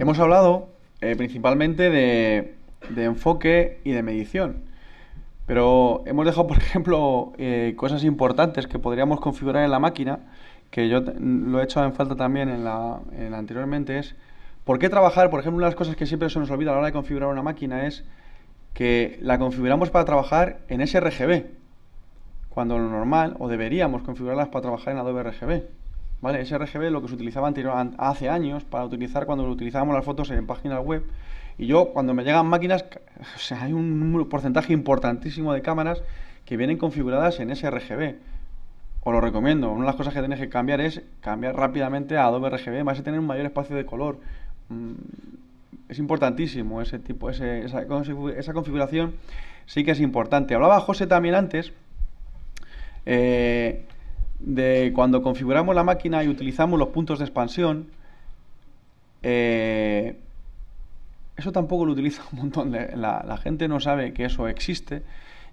Hemos hablado eh, principalmente de, enfoque y de medición, pero hemos dejado, por ejemplo, eh, cosas importantes que podríamos configurar en la máquina, que yo lo he hecho en falta también en la, anteriormente, es por qué trabajar, por ejemplo, una de las cosas que siempre se nos olvida a la hora de configurar una máquina es que la configuramos para trabajar en sRGB, cuando lo normal, o deberíamos configurarlas para trabajar en Adobe RGB. ¿vale? sRGB lo que se utilizaba hace años para utilizar cuando utilizábamos las fotos en páginas web. Y yo, cuando me llegan máquinas, hay un porcentaje importantísimo de cámaras que vienen configuradas en sRGB. Os lo recomiendo. Una de las cosas que tenéis que cambiar es cambiar rápidamente a Adobe RGB. Vais a tener un mayor espacio de color. Mm, es importantísimo ese tipo, esa, esa configuración sí que es importante. Hablaba José también antes eh, de cuando configuramos la máquina y utilizamos los puntos de expansión, eh, eso tampoco lo utiliza un montón. la, gente no sabe que eso existe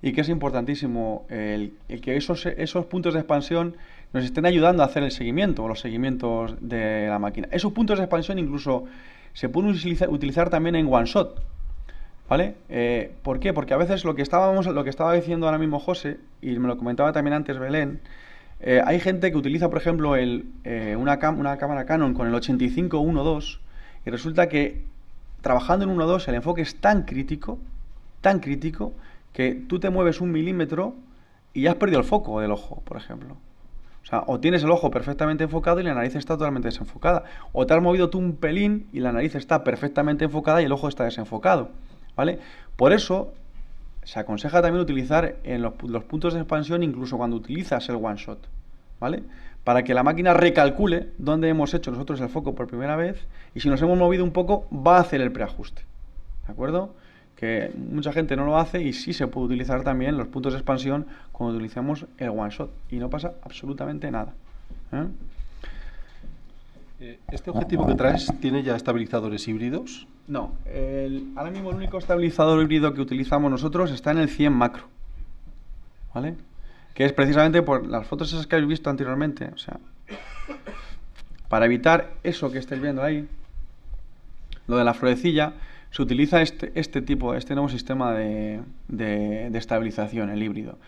y que es importantísimo el, que esos, esos, puntos de expansión nos estén ayudando a hacer el seguimiento, o los seguimientos de la máquina. Esos puntos de expansión incluso se pueden utilizar, también en OneShot. ¿Vale? Eh, ¿Por qué? Porque a veces lo que, estábamos, lo que estaba diciendo ahora mismo José, y me lo comentaba también antes Belén, eh, hay gente que utiliza, por ejemplo, el, eh, una, cámara Canon con el 85-1.2 y resulta que trabajando en 1.2 el enfoque es tan crítico, tan crítico, que tú te mueves un milímetro y ya has perdido el foco del ojo, por ejemplo. O o tienes el ojo perfectamente enfocado y la nariz está totalmente desenfocada. O te has movido tú un pelín y la nariz está perfectamente enfocada y el ojo está desenfocado. ¿Vale? Por eso se aconseja también utilizar en los, puntos de expansión incluso cuando utilizas el one shot, ¿vale? Para que la máquina recalcule dónde hemos hecho nosotros el foco por primera vez y si nos hemos movido un poco va a hacer el preajuste, ¿de acuerdo? Que mucha gente no lo hace y sí se puede utilizar también los puntos de expansión cuando utilizamos el one shot y no pasa absolutamente nada. ¿eh? Eh, ¿Este objetivo que traes tiene ya estabilizadores híbridos? No, ahora mismo el único estabilizador híbrido que utilizamos nosotros está en el 100 macro, ¿vale? Que es precisamente por las fotos esas que habéis visto anteriormente, o sea, para evitar eso que estáis viendo ahí, lo de la florecilla, se utiliza este, este tipo, este nuevo sistema de, de, de, estabilización, el híbrido.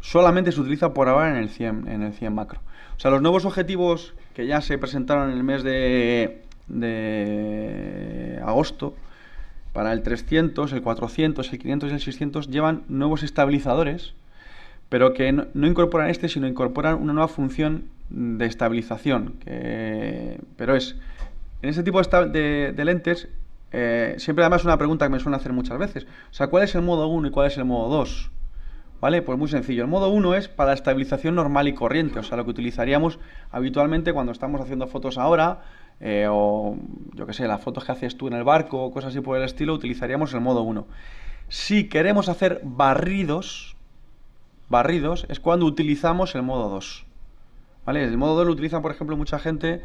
Solamente se utiliza por ahora en el 100, en el 100 macro. O sea, los nuevos objetivos que ya se presentaron en el mes de de agosto, para el 300, el 400, el 500 y el 600 llevan nuevos estabilizadores, pero que no, incorporan este, sino incorporan una nueva función de estabilización. pero es, en este tipo de, lentes, eh, siempre además una pregunta que me suelen hacer muchas veces, o sea, ¿cuál es el modo 1 y cuál es el modo 2? ¿Vale? Pues muy sencillo. El modo 1 es para estabilización normal y corriente, o sea, lo que utilizaríamos habitualmente cuando estamos haciendo fotos ahora, eh, o yo que sé, las fotos que haces tú en el barco, o cosas así por el estilo, utilizaríamos el modo 1. Si queremos hacer barridos, barridos es cuando utilizamos el modo 2. ¿Vale? El modo 2 lo utilizan, por ejemplo, mucha gente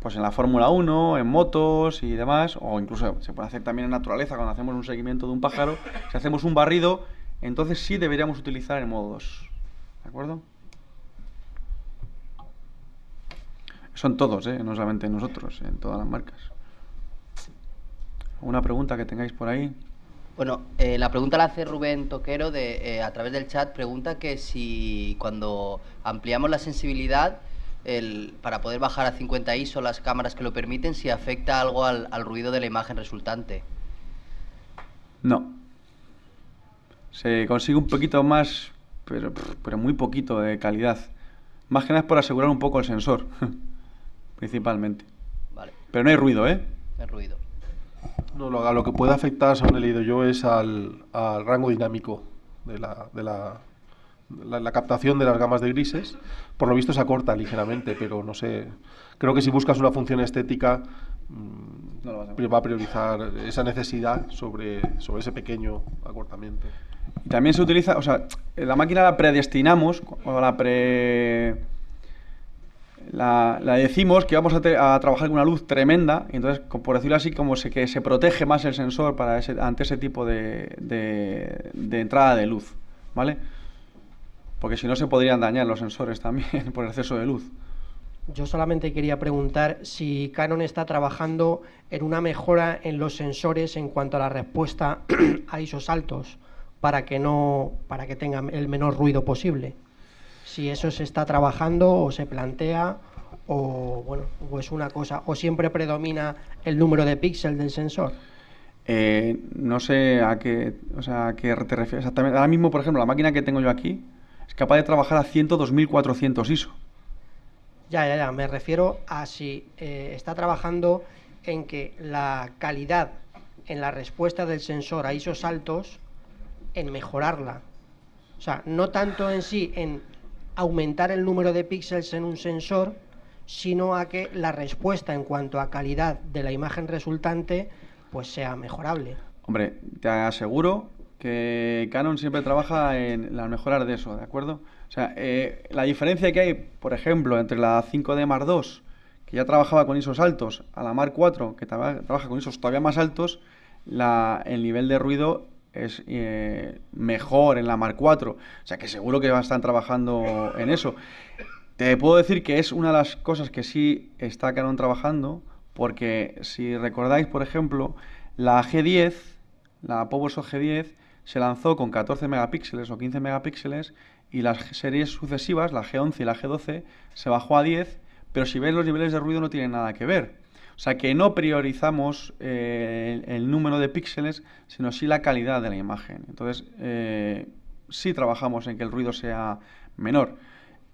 pues en la Fórmula 1, en motos y demás, o incluso se puede hacer también en naturaleza cuando hacemos un seguimiento de un pájaro. Si hacemos un barrido, entonces sí deberíamos utilizar el modo 2. ¿De acuerdo? Son todos, ¿eh? no solamente nosotros, en todas las marcas. ¿Alguna pregunta que tengáis por ahí? Bueno, eh, la pregunta la hace Rubén Toquero de, eh, a través del chat. Pregunta que si cuando ampliamos la sensibilidad para poder bajar a 50 ISO las cámaras que lo permiten, si afecta algo al, al ruido de la imagen resultante. No, se consigue un poquito más, pero, pero muy poquito de calidad. Más que nada es por asegurar un poco el sensor, principalmente. Pero no hay ruido, ¿eh? No hay ruido. No, lo, lo que puede afectar, según he leído yo, es al, al rango dinámico de la, de la la, captación de las gamas de grises, por lo visto se acorta ligeramente, pero no sé. Creo que si buscas una función estética, mm, va a priorizar esa necesidad sobre, sobre ese pequeño acortamiento también se utiliza, o sea, la máquina la predestinamos, la pre... La, decimos que vamos a, trabajar con una luz tremenda, y entonces, por decirlo así, como se, que se protege más el sensor para ante ese tipo de, de, entrada de luz, ¿vale? Porque si no se podrían dañar los sensores también por el exceso de luz. Yo solamente quería preguntar si Canon está trabajando en una mejora en los sensores en cuanto a la respuesta a esos altos para que no para que tenga el menor ruido posible. Si eso se está trabajando o se plantea o bueno, o es una cosa o siempre predomina el número de píxeles del sensor. Eh, no sé a qué, o sea, a qué te refieres exactamente. Ahora mismo, por ejemplo, la máquina que tengo yo aquí es capaz de trabajar a 102.400 ISO. Ya, ya, ya. Me refiero a si eh, está trabajando en que la calidad en la respuesta del sensor a ISOs altos en mejorarla. O sea, no tanto en sí en aumentar el número de píxeles en un sensor, sino a que la respuesta en cuanto a calidad de la imagen resultante pues sea mejorable. Hombre, te aseguro que Canon siempre trabaja en la mejorar de eso, ¿de acuerdo? O sea, eh, la diferencia que hay, por ejemplo, entre la 5D Mark II, que ya trabajaba con ISOs altos, a la Mark 4, que trabaja con ISOs todavía más altos, la, el nivel de ruido es eh, mejor en la Mark 4. O sea que seguro que están trabajando en eso. Te puedo decir que es una de las cosas que sí está Canon trabajando, porque si recordáis, por ejemplo, la G10, la PowerShot G10, se lanzó con 14 megapíxeles o 15 megapíxeles y las series sucesivas, la G11 y la G12, se bajó a 10, pero si veis los niveles de ruido no tienen nada que ver. O sea que no priorizamos eh, el, número de píxeles, sino sí la calidad de la imagen. Entonces, eh, sí trabajamos en que el ruido sea menor.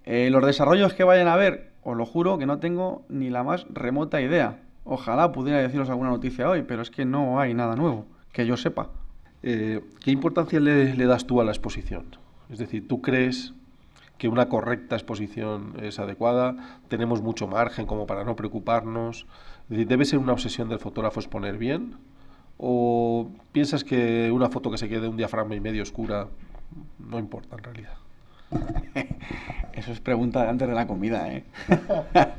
Eh, los desarrollos que vayan a ver, os lo juro que no tengo ni la más remota idea. Ojalá pudiera deciros alguna noticia hoy, pero es que no hay nada nuevo, que yo sepa. ¿Qué importancia le, le, das tú a la exposición? Es decir, ¿tú crees que una correcta exposición es adecuada? ¿Tenemos mucho margen como para no preocuparnos? ¿debe ser una obsesión del fotógrafo exponer bien? ¿O piensas que una foto que se quede un diafragma y medio oscura no importa en realidad? Eso es pregunta antes de la comida, ¿eh?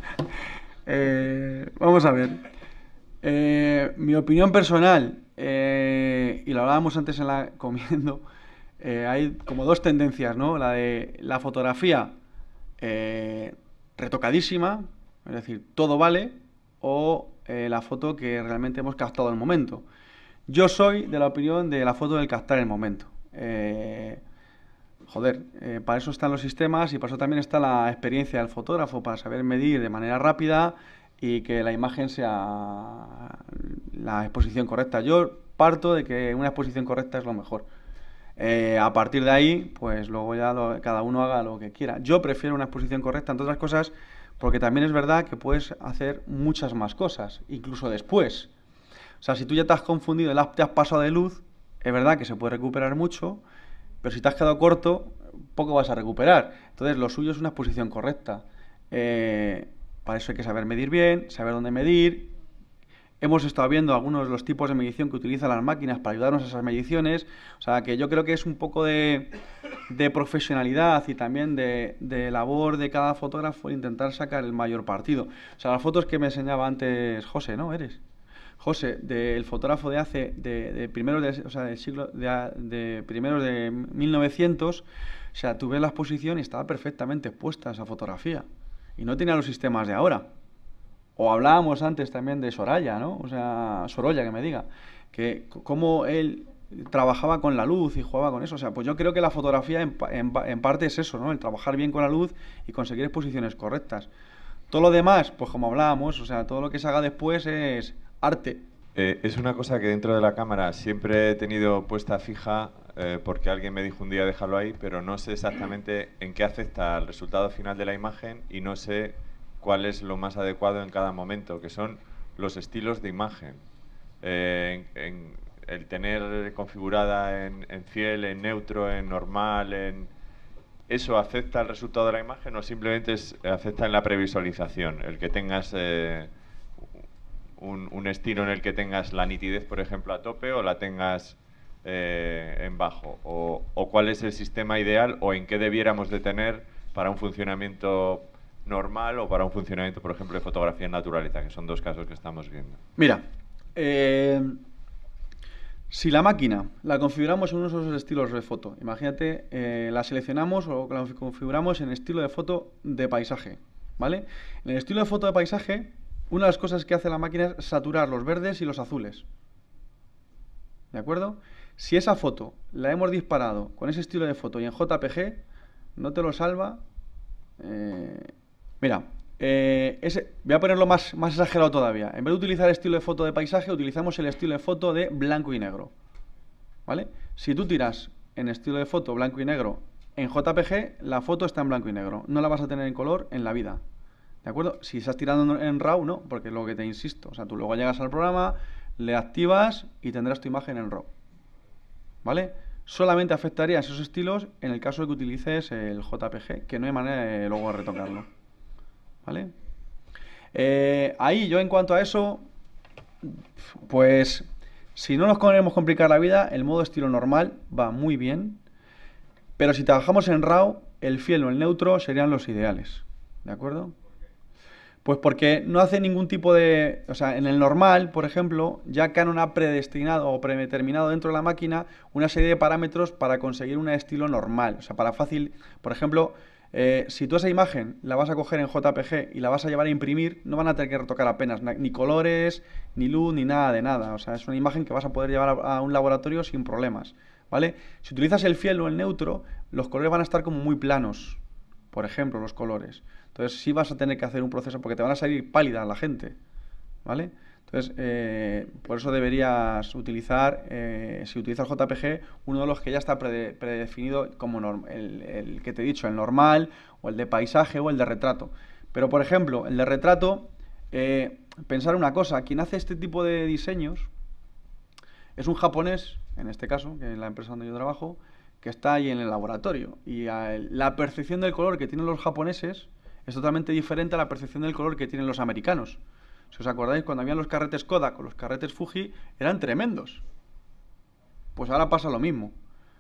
eh vamos a ver. Eh, mi opinión personal, eh, y lo hablábamos antes en la comiendo, hay como dos tendencias, ¿no? La de la fotografía retocadísima, es decir, todo vale, o eh, la foto que realmente hemos captado en el momento. Yo soy de la opinión de la foto del captar el momento. Eh, joder, eh, para eso están los sistemas y para eso también está la experiencia del fotógrafo, para saber medir de manera rápida y que la imagen sea la exposición correcta. Yo parto de que una exposición correcta es lo mejor. a partir de ahí, pues luego ya cada uno haga lo que quiera. Yo prefiero una exposición correcta, entre otras cosas, porque también es verdad que puedes hacer muchas más cosas, incluso después. O sea, si tú ya te has confundido, te has pasado de luz, es verdad que se puede recuperar mucho, pero si te has quedado corto, poco vas a recuperar. Entonces, lo suyo es una exposición correcta. Eh, para eso hay que saber medir bien, saber dónde medir, Hemos estado viendo algunos de los tipos de medición que utilizan las máquinas para ayudarnos a esas mediciones. O sea, que yo creo que es un poco de, de profesionalidad y también de, de, labor de cada fotógrafo intentar sacar el mayor partido. O sea, las fotos que me enseñaba antes José, ¿no? Eres. José, del fotógrafo de hace, de, primeros de, o sea, del siglo, de, de, primeros de 1900, o sea, tuve la exposición y estaba perfectamente expuesta esa fotografía. Y no tenía los sistemas de ahora. O hablábamos antes también de Soraya, ¿no? O sea, Sorolla, que me diga, que cómo él trabajaba con la luz y jugaba con eso. O sea, pues yo creo que la fotografía en, parte es eso, ¿no? El trabajar bien con la luz y conseguir exposiciones correctas. Todo lo demás, pues como hablábamos, o sea, todo lo que se haga después es arte. Eh, es una cosa que dentro de la cámara siempre he tenido puesta fija eh, porque alguien me dijo un día dejarlo ahí, pero no sé exactamente en qué afecta el resultado final de la imagen y no sé cuál es lo más adecuado en cada momento, que son los estilos de imagen. Eh, en, el tener configurada en, fiel, en neutro, en normal, en... ¿Eso afecta al resultado de la imagen o simplemente afecta en la previsualización? El que tengas eh, un, estilo en el que tengas la nitidez, por ejemplo, a tope o la tengas eh, en bajo. O, o cuál es el sistema ideal o en qué debiéramos de tener para un funcionamiento normal o para un funcionamiento, por ejemplo, de fotografía en que son dos casos que estamos viendo? Mira, eh, si la máquina la configuramos en uno de esos estilos de foto, imagínate, eh, la seleccionamos o la configuramos en estilo de foto de paisaje, ¿vale? En el estilo de foto de paisaje, una de las cosas que hace la máquina es saturar los verdes y los azules. ¿De acuerdo? Si esa foto la hemos disparado con ese estilo de foto y en JPG, no te lo salva eh, Mira, eh, ese, voy a ponerlo más, más exagerado todavía. En vez de utilizar estilo de foto de paisaje, utilizamos el estilo de foto de blanco y negro. ¿Vale? Si tú tiras en estilo de foto blanco y negro en JPG, la foto está en blanco y negro. No la vas a tener en color en la vida. ¿De acuerdo? Si estás tirando en RAW, no, porque es lo que te insisto. O sea, tú luego llegas al programa, le activas y tendrás tu imagen en RAW. ¿Vale? Solamente afectaría esos estilos en el caso de que utilices el JPG, que no hay manera de luego retocarlo. ¿vale? Eh, ahí yo en cuanto a eso, pues si no nos queremos complicar la vida, el modo estilo normal va muy bien, pero si trabajamos en RAW, el fiel o el neutro serían los ideales, ¿de acuerdo? Pues porque no hace ningún tipo de... O sea, en el normal, por ejemplo, ya Canon ha predestinado o predeterminado dentro de la máquina una serie de parámetros para conseguir un estilo normal. O sea, para fácil... Por ejemplo, eh, si tú esa imagen la vas a coger en JPG y la vas a llevar a imprimir, no van a tener que retocar apenas ni colores, ni luz, ni nada de nada. O sea, es una imagen que vas a poder llevar a, un laboratorio sin problemas, ¿vale? Si utilizas el fiel o el neutro, los colores van a estar como muy planos, por ejemplo, los colores. Entonces sí vas a tener que hacer un proceso porque te van a salir pálidas la gente, ¿vale? Entonces, eh, por eso deberías utilizar, eh, si utilizas JPG, uno de los que ya está predefinido como el, el, que te he dicho, el normal, o el de paisaje, o el de retrato. Pero, por ejemplo, el de retrato, eh, pensar una cosa, quien hace este tipo de diseños es un japonés, en este caso, que es la empresa donde yo trabajo, que está ahí en el laboratorio. Y la percepción del color que tienen los japoneses es totalmente diferente a la percepción del color que tienen los americanos. Si os acordáis, cuando habían los carretes Kodak con los carretes Fuji, eran tremendos. Pues ahora pasa lo mismo.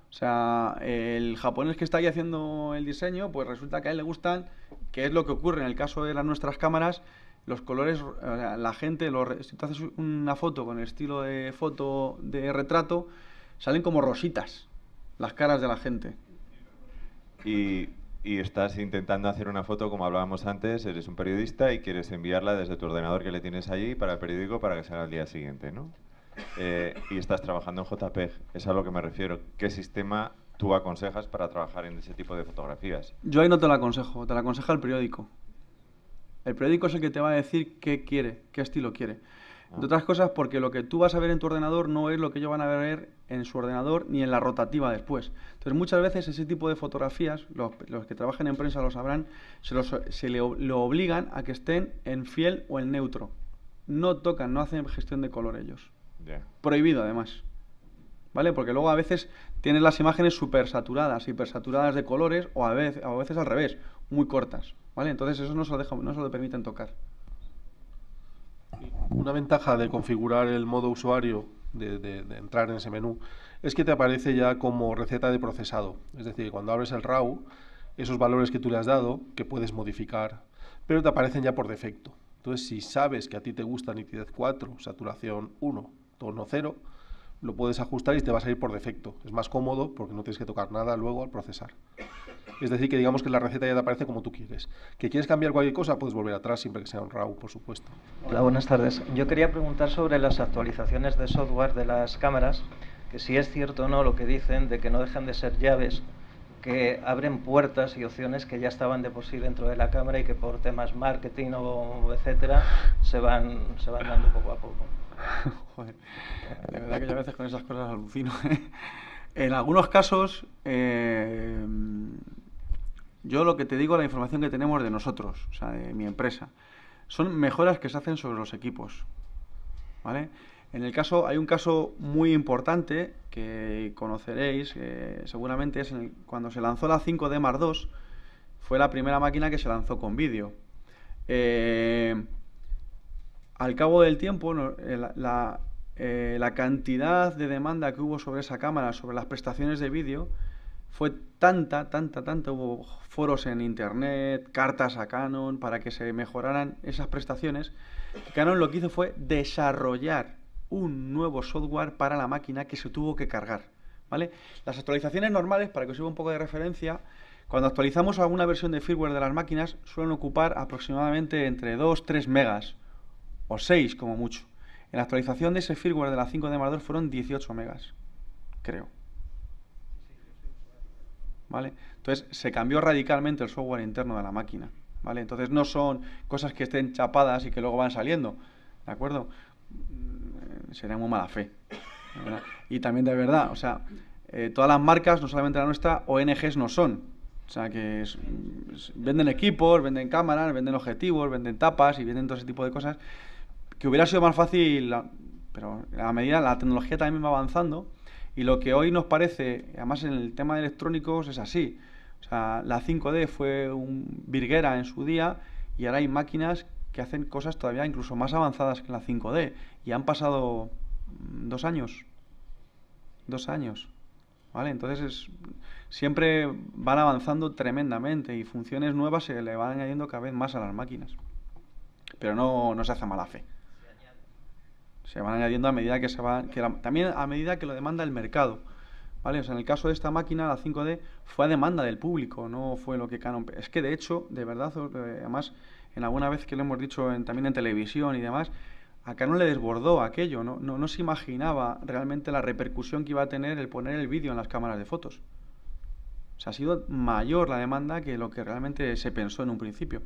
O sea, el japonés que está ahí haciendo el diseño, pues resulta que a él le gustan, que es lo que ocurre en el caso de las nuestras cámaras, los colores, la gente, lo si tú haces una foto con el estilo de foto de retrato, salen como rositas las caras de la gente. Y y estás intentando hacer una foto, como hablábamos antes, eres un periodista y quieres enviarla desde tu ordenador que le tienes allí para el periódico para que salga al día siguiente, ¿no? Eh, y estás trabajando en JPEG, es a lo que me refiero. ¿Qué sistema tú aconsejas para trabajar en ese tipo de fotografías? Yo ahí no te lo aconsejo, te lo aconseja el periódico. El periódico es el que te va a decir qué quiere, qué estilo quiere. Entre otras cosas porque lo que tú vas a ver en tu ordenador no es lo que ellos van a ver en su ordenador ni en la rotativa después. Entonces muchas veces ese tipo de fotografías, los, que trabajan en prensa lo sabrán, se, los, se le, lo obligan a que estén en fiel o en neutro. No tocan, no hacen gestión de color ellos. Prohibido además. ¿Vale? Porque luego a veces tienes las imágenes súper saturadas, de colores o a, veces, al revés, muy cortas. ¿Vale? Entonces eso no se no se lo permiten tocar una ventaja de configurar el modo usuario, de, entrar en ese menú, es que te aparece ya como receta de procesado. Es decir, cuando abres el RAW, esos valores que tú le has dado, que puedes modificar, pero te aparecen ya por defecto. Entonces, si sabes que a ti te gusta nitidez 4, saturación 1, tono 0, lo puedes ajustar y te va a salir por defecto. Es más cómodo porque no tienes que tocar nada luego al procesar. Es decir, que digamos que la receta ya te aparece como tú quieres. ¿Que quieres cambiar cualquier cosa? Puedes volver atrás siempre que sea un RAW, por supuesto. Hola, buenas tardes. Yo quería preguntar sobre las actualizaciones de software de las cámaras, que si es cierto o no lo que dicen de que no dejan de ser llaves que abren puertas y opciones que ya estaban de por sí dentro de la cámara y que por temas marketing o etcétera se van, se van dando poco a poco. Joder, de verdad que yo a veces con esas cosas alucino. ¿eh? en algunos casos, eh, yo lo que te digo, la información que tenemos de nosotros, o sea, de mi empresa, son mejoras que se hacen sobre los equipos. ¿Vale? En el caso, hay un caso muy importante que conoceréis, seguramente es cuando se lanzó la 5D Mark 2, fue la primera máquina que se lanzó con vídeo. Eh, al cabo del tiempo, eh, eh, la, cantidad de demanda que hubo sobre esa cámara, sobre las prestaciones de vídeo, fue tanta, tanta, tanta. Hubo foros en internet, cartas a Canon para que se mejoraran esas prestaciones. Canon lo que hizo fue desarrollar un nuevo software para la máquina que se tuvo que cargar. ¿vale? Las actualizaciones normales, para que os sirva un poco de referencia, cuando actualizamos alguna versión de firmware de las máquinas, suelen ocupar aproximadamente entre 2-3 megas o 6 como mucho. En la actualización de ese firmware de la 5 de Marador fueron 18 megas, creo. ¿Vale? Entonces se cambió radicalmente el software interno de la máquina. ¿Vale? Entonces no son cosas que estén chapadas y que luego van saliendo. ¿De acuerdo? Mm, eh, sería muy mala fe. Y también de verdad, o sea, eh, todas las marcas, no solamente la nuestra, ONGs no son. O sea, que venden equipos, venden cámaras, venden objetivos, venden tapas y venden todo ese tipo de cosas que hubiera sido más fácil, pero a medida la tecnología también va avanzando y lo que hoy nos parece, además en el tema de electrónicos es así. la 5D fue un virguera en su día y ahora hay máquinas que hacen cosas todavía incluso más avanzadas que la 5D y han pasado mm, dos años. Dos años. ¿Vale? Entonces siempre van avanzando tremendamente y funciones nuevas se le van añadiendo cada vez más a las máquinas. Pero no, no se hace mala fe. Se van añadiendo a medida que se va, que también a medida que lo demanda el mercado. ¿Vale? O sea, en el caso de esta máquina, la 5D, fue a demanda del público, no fue lo que Canon... Es que de hecho, de verdad, eh, además, en alguna vez que lo hemos dicho también en televisión y demás, a Canon le desbordó aquello, ¿no? No, no se imaginaba realmente la repercusión que iba a tener el poner el vídeo en las cámaras de fotos. O sea, ha sido mayor la demanda que lo que realmente se pensó en un principio.